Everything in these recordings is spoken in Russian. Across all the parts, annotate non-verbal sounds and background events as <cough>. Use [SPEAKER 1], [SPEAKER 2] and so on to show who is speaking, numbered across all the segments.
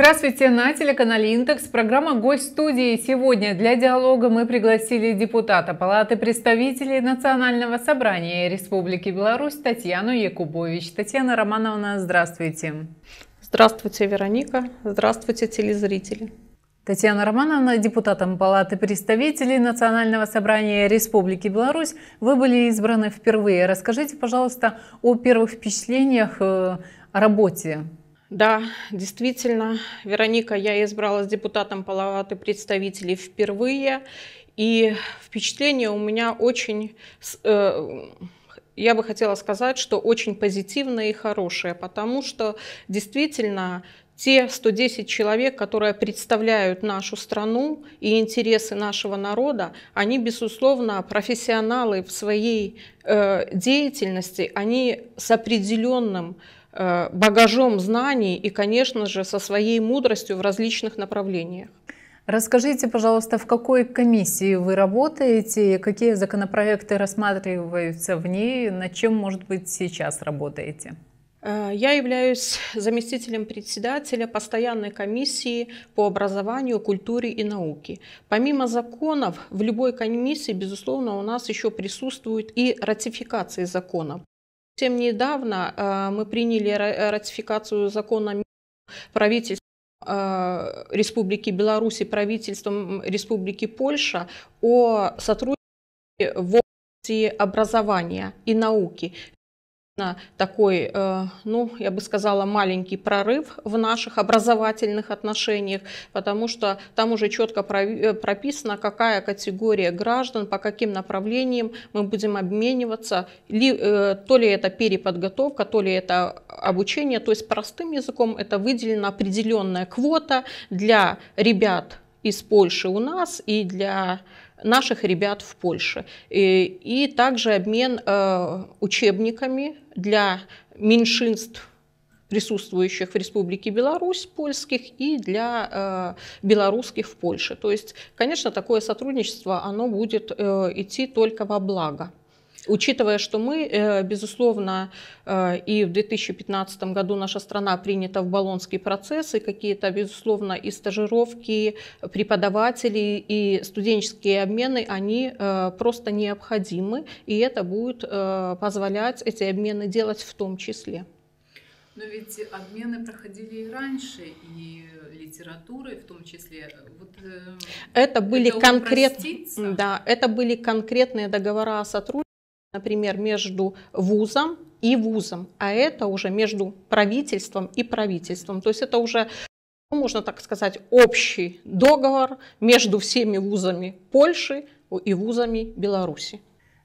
[SPEAKER 1] Здравствуйте! На телеканале «Интекс» программа «Гость студии». Сегодня для диалога мы пригласили депутата Палаты представителей Национального собрания Республики Беларусь Татьяну Якубович. Татьяна Романовна, здравствуйте!
[SPEAKER 2] Здравствуйте, Вероника! Здравствуйте,
[SPEAKER 1] телезрители! Татьяна Романовна, депутатом Палаты представителей Национального собрания Республики Беларусь. Вы были избраны впервые. Расскажите, пожалуйста, о первых впечатлениях э, о работе
[SPEAKER 2] да, действительно, Вероника, я избралась депутатом Палаты представителей впервые, и впечатление у меня очень, э, я бы хотела сказать, что очень позитивное и хорошее, потому что действительно те 110 человек, которые представляют нашу страну и интересы нашего народа, они, безусловно, профессионалы в своей э, деятельности, они с определенным Э, багажом знаний и, конечно же, со своей мудростью в различных направлениях.
[SPEAKER 1] Расскажите, пожалуйста, в какой комиссии вы работаете, какие законопроекты рассматриваются в ней, над чем, может быть, сейчас работаете?
[SPEAKER 2] Э, я являюсь заместителем председателя постоянной комиссии по образованию, культуре и науке. Помимо законов, в любой комиссии, безусловно, у нас еще присутствуют и ратификации законов. Совсем недавно э, мы приняли ратификацию закона правительства э, Республики Беларусь и правительством Республики Польша о сотрудничестве в области образования и науки такой, э, ну, я бы сказала, маленький прорыв в наших образовательных отношениях, потому что там уже четко э, прописано, какая категория граждан, по каким направлениям мы будем обмениваться, э, то ли это переподготовка, то ли это обучение, то есть простым языком это выделена определенная квота для ребят из Польши у нас и для наших ребят в Польше. И, и также обмен э, учебниками для меньшинств присутствующих в Республике Беларусь польских и для э, белорусских в Польше. То есть, конечно, такое сотрудничество оно будет э, идти только во благо. Учитывая, что мы, э, безусловно, э, и в 2015 году наша страна принята в Болонский процесс, и какие-то, безусловно, и стажировки преподавателей, и студенческие обмены, они э, просто необходимы, и это будет позволять эти обмены делать в том числе.
[SPEAKER 1] Но ведь обмены проходили и раньше, и литературы, в том числе. Вот, это были это конкрет...
[SPEAKER 2] да, это были конкретные договора о сотрудничестве например, между вузом и вузом, а это уже между правительством и правительством. То есть это уже ну, можно так сказать, общий договор между всеми вузами Польши и вузами Беларуси.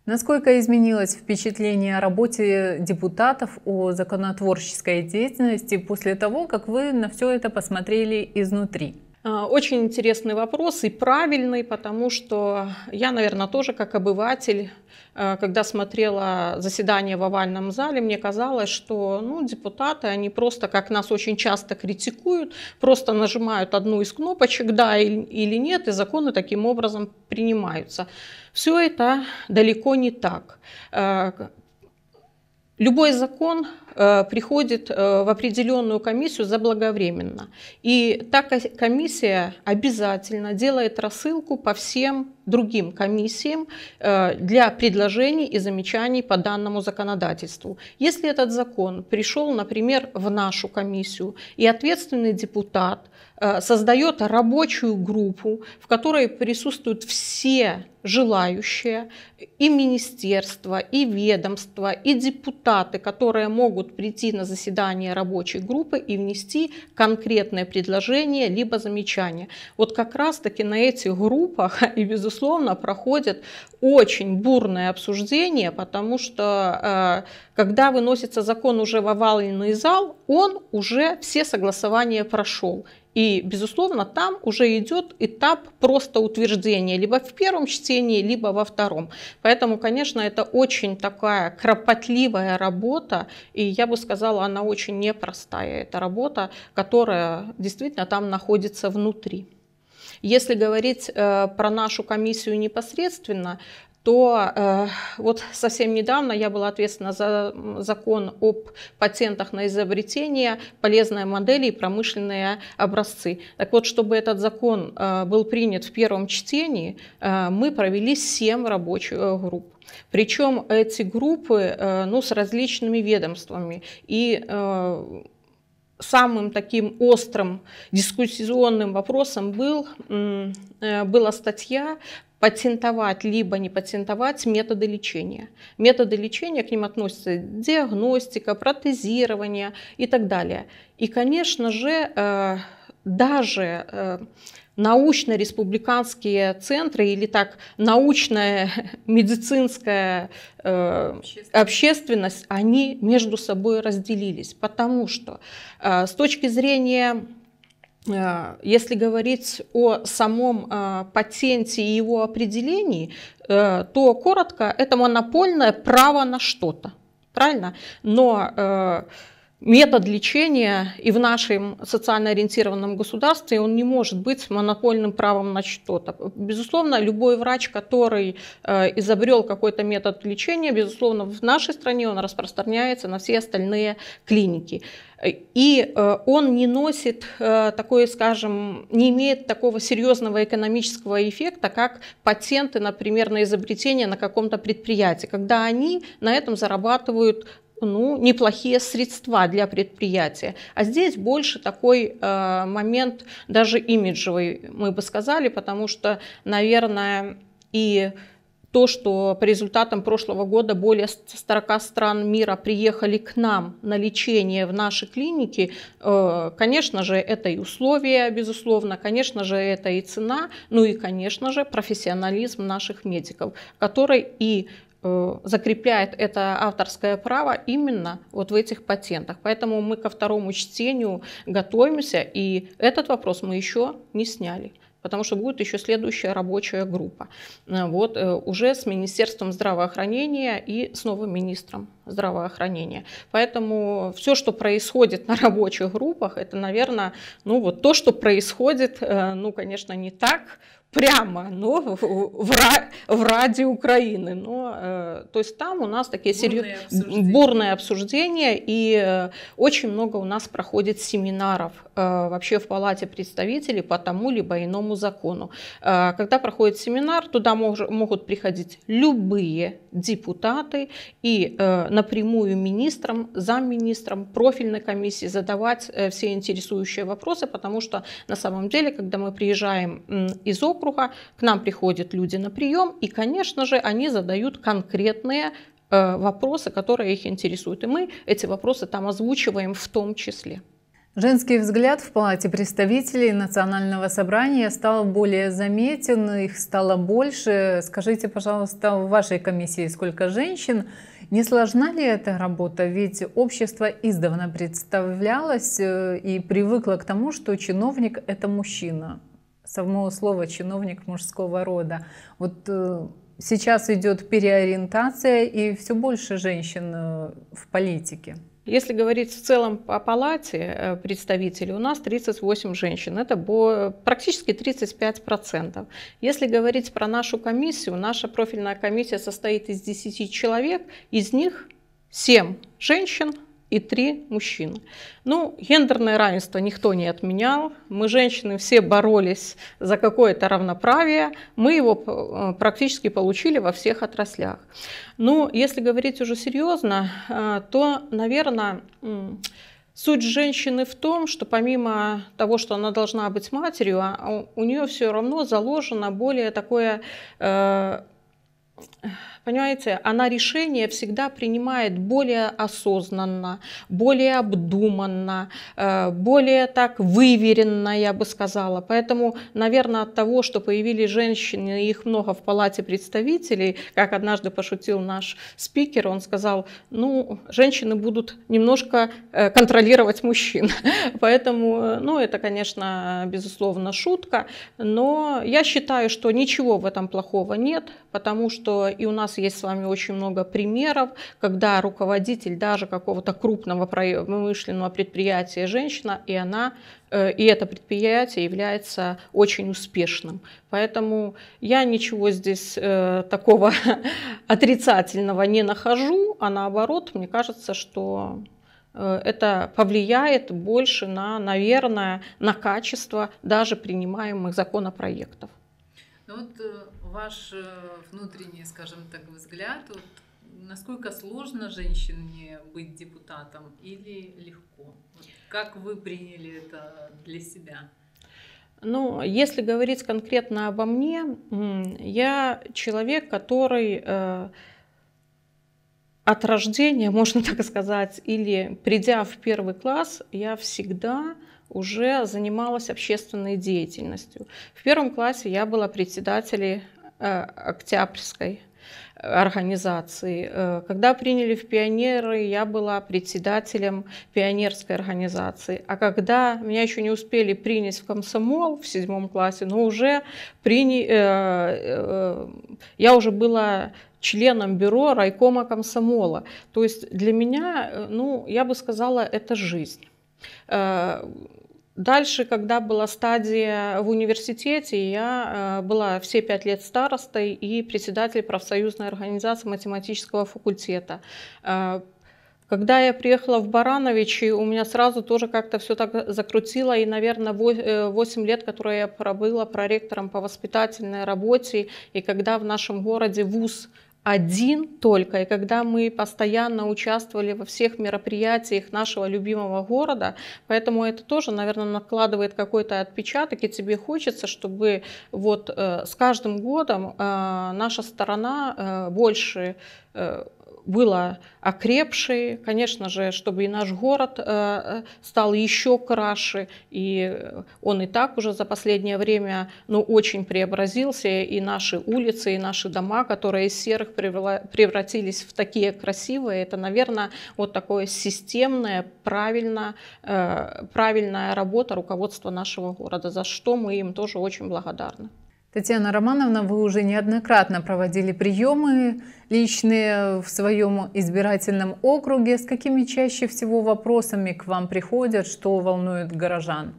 [SPEAKER 1] Насколько изменилось впечатление о работе депутатов о законотворческой деятельности после того, как вы на все это посмотрели изнутри?
[SPEAKER 2] А, очень интересный вопрос и правильный, потому что я, наверное, тоже как обыватель, а, когда смотрела заседание в овальном зале, мне казалось, что ну, депутаты, они просто, как нас очень часто критикуют, просто нажимают одну из кнопочек «да» или «нет», и законы таким образом принимаются. Все это далеко не так. А, любой закон Э, приходит э, в определенную комиссию заблаговременно. И та комиссия обязательно делает рассылку по всем другим комиссиям э, для предложений и замечаний по данному законодательству. Если этот закон пришел, например, в нашу комиссию, и ответственный депутат создает рабочую группу, в которой присутствуют все желающие, и министерства, и ведомства, и депутаты, которые могут могут прийти на заседание рабочей группы и внести конкретное предложение либо замечание. Вот как раз-таки на этих группах <laughs> и, безусловно, проходит очень бурное обсуждение, потому что э, когда выносится закон уже в овальный зал, он уже все согласования прошел. И, безусловно, там уже идет этап просто утверждения, либо в первом чтении, либо во втором. Поэтому, конечно, это очень такая кропотливая работа, и я бы сказала, она очень непростая, эта работа, которая действительно там находится внутри. Если говорить э, про нашу комиссию непосредственно, то э, вот совсем недавно я была ответственна за закон об патентах на изобретение, полезные модели и промышленные образцы. Так вот, чтобы этот закон э, был принят в первом чтении, э, мы провели 7 рабочих э, групп. Причем эти группы э, ну, с различными ведомствами. И э, самым таким острым дискуссионным вопросом был, э, была статья патентовать либо не патентовать методы лечения. Методы лечения, к ним относятся диагностика, протезирование и так далее. И, конечно же, э, даже э, научно-республиканские центры или так научная <laughs> медицинская э, общественность, они между собой разделились, потому что э, с точки зрения э, если говорить о самом э, патенте и его определении, э, то коротко это монопольное право на что-то, правильно? Но метод лечения и в нашем социально ориентированном государстве он не может быть монопольным правом на что-то. Безусловно, любой врач, который э, изобрел какой-то метод лечения, безусловно, в нашей стране он распространяется на все остальные клиники. И э, он не носит э, такое, скажем, не имеет такого серьезного экономического эффекта, как патенты, например, на изобретение на каком-то предприятии, когда они на этом зарабатывают ну, неплохие средства для предприятия. А здесь больше такой э, момент даже имиджевый, мы бы сказали, потому что, наверное, и то, что по результатам прошлого года более 40 стран мира приехали к нам на лечение в наши клиники, э, конечно же, это и условия, безусловно, конечно же, это и цена, ну и, конечно же, профессионализм наших медиков, который и Э, закрепляет это авторское право именно вот в этих патентах. Поэтому мы ко второму чтению готовимся, и этот вопрос мы еще не сняли потому что будет еще следующая рабочая группа. Э, вот э, уже с Министерством здравоохранения и с новым министром здравоохранения. Поэтому все, что происходит на рабочих группах, это, наверное, ну вот то, что происходит, э, ну, конечно, не так прямо, но в, в, в ради Украины. Но, то есть там у нас такие серьезные бурные обсуждения, и очень много у нас проходит семинаров вообще в Палате представителей по тому либо иному этому закону. Э, когда проходит семинар, туда мож, могут приходить любые депутаты и э, напрямую министрам, замминистрам, профильной комиссии задавать э, все интересующие вопросы, потому что на самом деле, когда мы приезжаем из округа, к нам приходят люди на прием, и, конечно же, они задают конкретные вопросы, которые их интересуют. И мы эти вопросы там озвучиваем в том числе.
[SPEAKER 1] Женский взгляд в Палате представителей Национального собрания стал более заметен, их стало больше. Скажите, пожалуйста, в вашей комиссии сколько женщин? Не сложна ли эта работа? Ведь общество издавна представлялось э, и привыкло к тому, что чиновник – это мужчина. Само слово «чиновник» мужского рода. Вот э, сейчас идет переориентация, и все больше женщин э, в политике.
[SPEAKER 2] Если говорить в целом по палате э, представителей, у нас 38 женщин, это практически 35%. Если говорить про нашу комиссию, наша профильная комиссия состоит из 10 человек, из них 7 женщин, и три мужчины. Ну, гендерное равенство никто не отменял. Мы, женщины, все боролись за какое-то равноправие. Мы его э, практически получили во всех отраслях. Но ну, если говорить уже серьезно, э, то, наверное, Суть женщины в том, что помимо того, что она должна быть матерью, а у нее все равно заложено более такое э, Понимаете, она решение всегда принимает более осознанно, более обдуманно, э, более так выверенно, я бы сказала. Поэтому, наверное, от того, что появились женщины, их много в Палате представителей, как однажды пошутил наш спикер, он сказал, ну, женщины будут немножко э, контролировать мужчин. <laughs> Поэтому, э, ну, это, конечно, безусловно, шутка, но я считаю, что ничего в этом плохого нет, потому что и у нас нас есть с вами очень много примеров, когда руководитель даже какого-то крупного промышленного предприятия женщина, и она э, и это предприятие является очень успешным. Поэтому я ничего здесь э, такого <laughs> отрицательного не нахожу, а наоборот, мне кажется, что э, это повлияет больше на, наверное, на качество даже принимаемых законопроектов
[SPEAKER 1] вот э, ваш э, внутренний, скажем так, взгляд, вот, насколько сложно женщине быть депутатом или легко? Вот как вы приняли это для себя?
[SPEAKER 2] Ну, если говорить конкретно обо мне, я человек, который э, от рождения, <laughs> можно так сказать, или придя в первый класс, я всегда э, уже занималась общественной деятельностью. В первом классе я была председателем э, Октябрьской организации. Э, когда приняли в пионеры, я была председателем пионерской организации. А когда меня еще не успели принять в комсомол в седьмом классе, но уже приня... Э, я уже была членом бюро райкома комсомола. То есть для меня, ну, я бы сказала, это жизнь Дальше, когда была стадия в университете, я э, была все пять лет старостой и председателем профсоюзной организации математического факультета. Э, когда я приехала в Барановичи, у меня сразу тоже как-то все так закрутило, и, наверное, 8 э, лет, которые я пробыла проректором по воспитательной работе, и когда в нашем городе ВУЗ один только. И когда мы постоянно участвовали во всех мероприятиях нашего любимого города, поэтому это тоже, наверное, накладывает какой-то отпечаток, и тебе хочется, чтобы вот э, с каждым годом э, наша сторона э, больше Э, было окрепшее, конечно же, чтобы и наш город э, э, стал еще краше, и он и так уже за последнее время ну, очень преобразился, и наши улицы, и наши дома, которые из серых превратились в такие красивые, это, наверное, вот такое системное, правильно, правильная работа руководства нашего города, за что мы им тоже очень благодарны.
[SPEAKER 1] Татьяна Романовна, вы уже неоднократно проводили приемы личные в своем избирательном округе. С какими чаще всего
[SPEAKER 2] вопросами к вам приходят, что волнует горожан?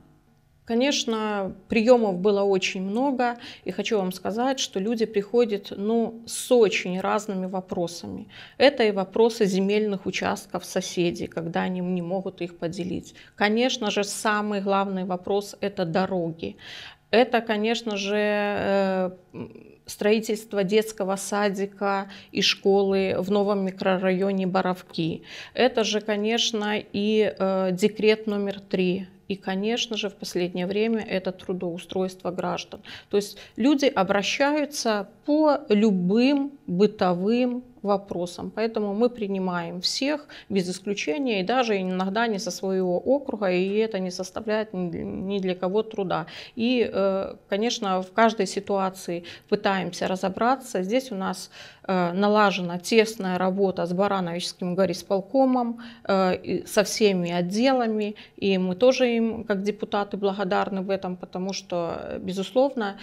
[SPEAKER 2] Конечно, приемов было очень много, и хочу вам сказать, что люди приходят ну, с очень разными вопросами. Это и вопросы земельных участков соседей, когда они не могут их поделить. Конечно же, самый главный вопрос – это дороги. Это, конечно же, э, строительство детского садика и школы в новом микрорайоне Боровки. Это же, конечно, и э, декрет номер три. И, конечно же, в последнее время это трудоустройство граждан. То есть люди обращаются по любым бытовым вопросам. Поэтому мы принимаем всех без исключения, и даже иногда не со своего округа, и это не составляет ни для кого труда. И, э, конечно, в каждой ситуации пытаемся разобраться. Здесь у нас э, налажена тесная работа с Барановичским горисполкомом, э, со всеми отделами, и мы тоже им, как депутаты, благодарны в этом, потому что, безусловно,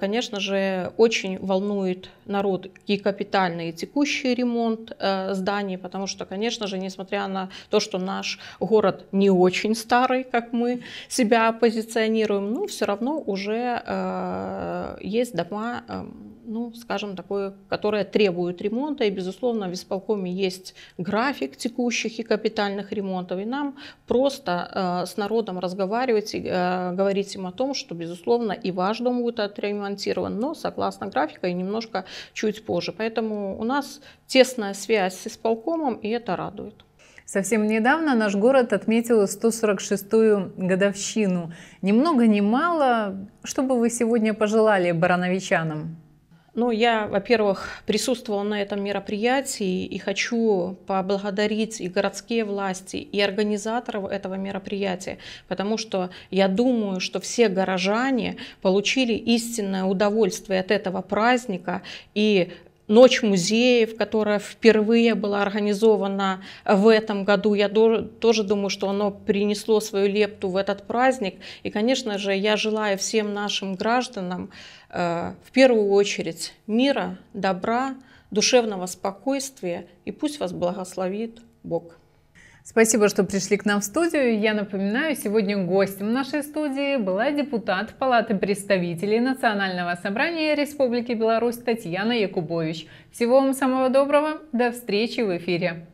[SPEAKER 2] конечно же, очень волнует народ и капитальные, и текущие текущий ремонт э, зданий, потому что, конечно же, несмотря на то, что наш город не очень старый, как мы себя позиционируем, ну, все равно уже э, есть дома эм, ну, скажем, такое, которое требует ремонта. И, безусловно, в исполкоме есть график текущих и капитальных ремонтов. И нам просто э, с народом разговаривать и э, говорить им о том, что, безусловно, и ваш дом будет отремонтирован, но согласно графика и немножко чуть позже. Поэтому у нас тесная связь с исполкомом, и это радует.
[SPEAKER 1] Совсем недавно наш город отметил 146-ю годовщину. Ни много ни мало. Что бы вы сегодня пожелали барановичанам?
[SPEAKER 2] Ну, я, во-первых, присутствовала на этом мероприятии и хочу поблагодарить и городские власти, и организаторов этого мероприятия, потому что я думаю, что все горожане получили истинное удовольствие от этого праздника и Ночь музеев, которая впервые была организована в этом году, я тоже думаю, что оно принесло свою лепту в этот праздник. И, конечно же, я желаю всем нашим гражданам Э, в первую очередь мира, добра, душевного спокойствия и пусть вас благословит Бог.
[SPEAKER 1] Спасибо, что пришли к нам в студию. Я напоминаю, сегодня гостем нашей студии была депутат Палаты представителей Национального собрания Республики Беларусь Татьяна Якубович. Всего вам самого доброго. До встречи в эфире.